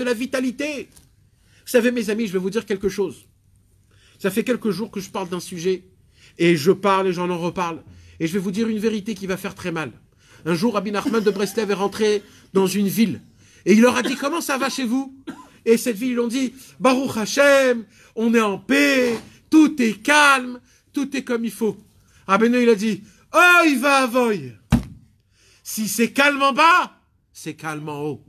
de la vitalité. Vous savez, mes amis, je vais vous dire quelque chose. Ça fait quelques jours que je parle d'un sujet, et je parle et j'en en reparle, et je vais vous dire une vérité qui va faire très mal. Un jour, Abin Nachman de Breslev est rentré dans une ville, et il leur a dit Comment ça va chez vous Et cette ville, ils l'ont dit Baruch Hashem, on est en paix, tout est calme, tout est comme il faut. Abin, il a dit Oh, il va à Voy Si c'est calme en bas, c'est calme en haut.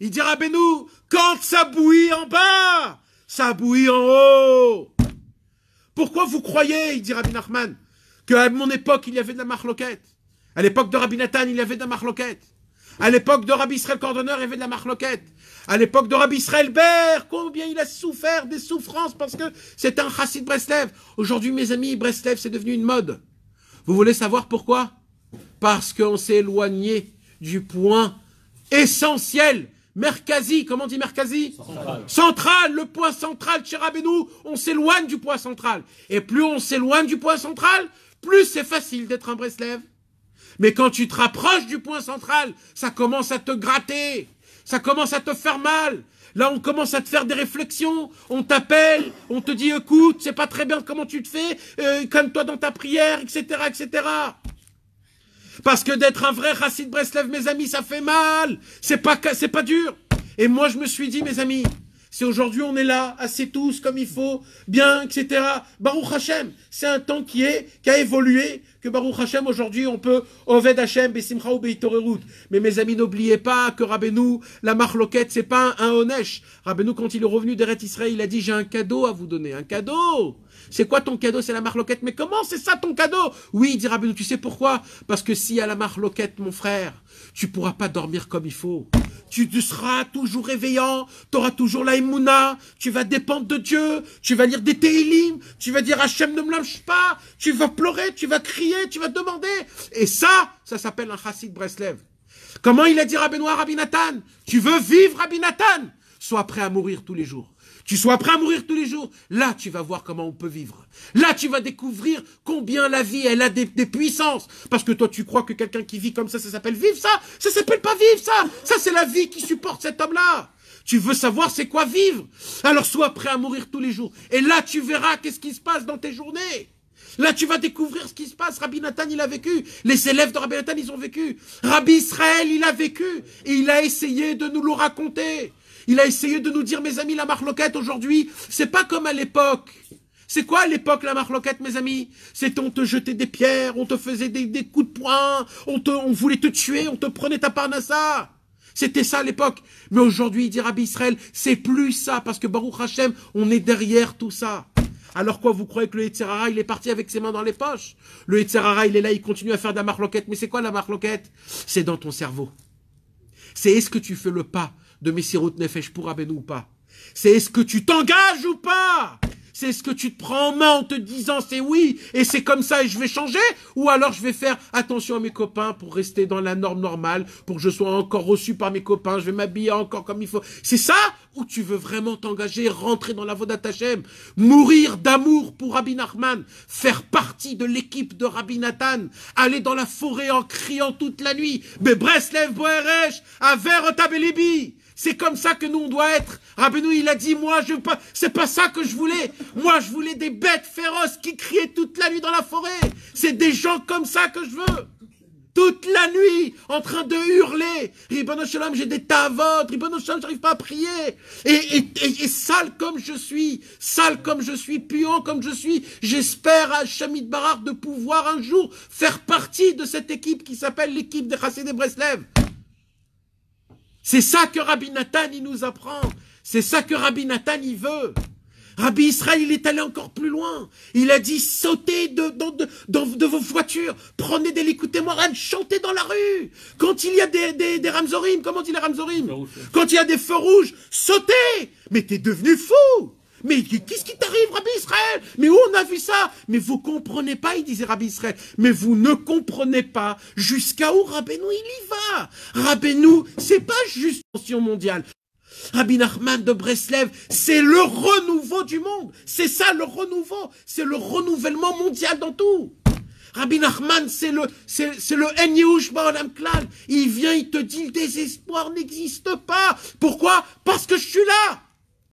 Il dira Benou, quand ça bouillit en bas, ça bouillit en haut. Pourquoi vous croyez, il dit Rabbi Nachman, qu'à mon époque, il y avait de la marloquette À l'époque de Rabbi Nathan, il y avait de la marloquette. À l'époque de Rabbi Israël Cordonneur, il y avait de la marloquette. À l'époque de Rabbi Israël Ber, combien il a souffert des souffrances parce que c'est un chassid Breslev. Aujourd'hui, mes amis, Breslev, c'est devenu une mode. Vous voulez savoir pourquoi Parce qu'on s'est éloigné du point essentiel Merkazi, comment dit Merkazi central. le point central, Abénou on s'éloigne du point central. Et plus on s'éloigne du point central, plus c'est facile d'être un Breslev. Mais quand tu te rapproches du point central, ça commence à te gratter, ça commence à te faire mal. Là, on commence à te faire des réflexions, on t'appelle, on te dit écoute, c'est pas très bien comment tu te fais, euh, calme-toi dans ta prière, etc., etc. Parce que d'être un vrai Racine Breslev, mes amis, ça fait mal. C'est pas, c'est pas dur. Et moi, je me suis dit, mes amis, c'est aujourd'hui, on est là, assez tous, comme il faut, bien, etc. Baruch Hashem, c'est un temps qui est, qui a évolué, que Baruch Hashem, aujourd'hui, on peut Oved Hashem, Bessimcha ou Beitorerut. Mais mes amis, n'oubliez pas que Rabbeinu, la marloquette, c'est pas un, Onesh. Rabbeinu, quand il est revenu d'Eret Israël, il a dit, j'ai un cadeau à vous donner, un cadeau c'est quoi ton cadeau C'est la marloquette. Mais comment c'est ça ton cadeau Oui, dit Benoît, tu sais pourquoi Parce que s'il y a la marloquette, mon frère, tu pourras pas dormir comme il faut. Tu, seras toujours réveillant, tu auras toujours la Emouna, tu vas dépendre de Dieu, tu vas lire des Télim, tu vas dire Hachem ne me lâche pas, tu vas pleurer, tu vas crier, tu vas demander. Et ça, ça s'appelle un chassid Breslev. Comment il a dit à Benoît, Rabbi Nathan Tu veux vivre Rabbi Nathan sois prêt à mourir tous les jours. Tu sois prêt à mourir tous les jours, là tu vas voir comment on peut vivre. Là tu vas découvrir combien la vie, elle a des, puissances. Parce que toi tu crois que quelqu'un qui vit comme ça, ça s'appelle vivre ça Ça s'appelle pas vivre ça Ça c'est la vie qui supporte cet homme-là. Tu veux savoir c'est quoi vivre Alors sois prêt à mourir tous les jours. Et là tu verras qu'est-ce qui se passe dans tes journées. Là, tu vas découvrir ce qui se passe. Rabbi Nathan, il a vécu. Les élèves de Rabbi Nathan, ils ont vécu. Rabbi Israël, il a vécu. Et il a essayé de nous le raconter. Il a essayé de nous dire, mes amis, la marloquette aujourd'hui, c'est pas comme à l'époque. C'est quoi à l'époque la marloquette, mes amis C'est on te jetait des pierres, on te faisait des, coups de poing, on, te, on voulait te tuer, on te prenait ta parnassa. C'était ça à l'époque. Mais aujourd'hui, il dit Rabbi Israël, c'est plus ça, parce que Baruch Hashem, on est derrière tout ça. Alors quoi, vous croyez que le Yetzirara, il est parti avec ses mains dans les poches Le Yetzirara, il est là, il continue à faire de la marloquette. Mais c'est quoi la marloquette C'est dans ton cerveau. C'est est-ce que tu fais le pas de mes Messirut Nefesh pour ben ou pas C'est est-ce que tu t'engages ou pas C'est est-ce que tu te prends en main en te disant c'est oui et c'est comme ça et je vais changer Ou alors je vais faire attention à mes copains pour rester dans la norme normale, pour que je sois encore reçu par mes copains, je vais m'habiller encore comme il faut. C'est ça ou tu veux vraiment t'engager, rentrer dans la voie d'attachem, mourir d'amour pour Rabbi faire partie de l'équipe de Rabbi aller dans la forêt en criant toute la nuit, Bebreslev Boeresh, Aver tabellébi c'est comme ça que nous, on doit être. Rabbeinu, il a dit, moi, je pas, c'est pas ça que je voulais. Moi, je voulais des bêtes féroces qui criaient toute la nuit dans la forêt. C'est des gens comme ça que je veux. Toute la nuit, en train de hurler. Ribbono Shalom, j'ai des tavotes. Ribbono Shalom, j'arrive pas à prier. Et, et, sale comme je suis, sale comme je suis, puant comme je suis, j'espère à Shamit Barar de pouvoir un jour faire partie de cette équipe qui s'appelle l'équipe des Chassés des Breslev. C'est ça que Rabbi Nathan il nous apprend. C'est ça que Rabbi Nathan il veut. Rabbi Israël, il est allé encore plus loin. Il a dit, sautez de, vos voitures, prenez des écoutez moi chantez dans la rue. Quand il y a des, des, des Ramzorim, comment dit les ramsorim Quand il y a des feux rouges, sautez Mais t'es devenu fou mais qu'est-ce qui t'arrive, Rabbi Israël Mais où on a vu ça Mais vous comprenez pas, il disait Rabbi Israël. Mais vous ne comprenez pas jusqu'à où Rabbeinu, il y va. Rabbeinu, c'est pas juste tension mondiale. Rabbi Nachman de Breslev, c'est le renouveau du monde. C'est ça le renouveau. C'est le renouvellement mondial dans tout. Rabbi Nachman, c'est le, c'est, le Enyouch Baolam Il vient, il te dit, le désespoir n'existe pas. Pourquoi? Parce que je suis là.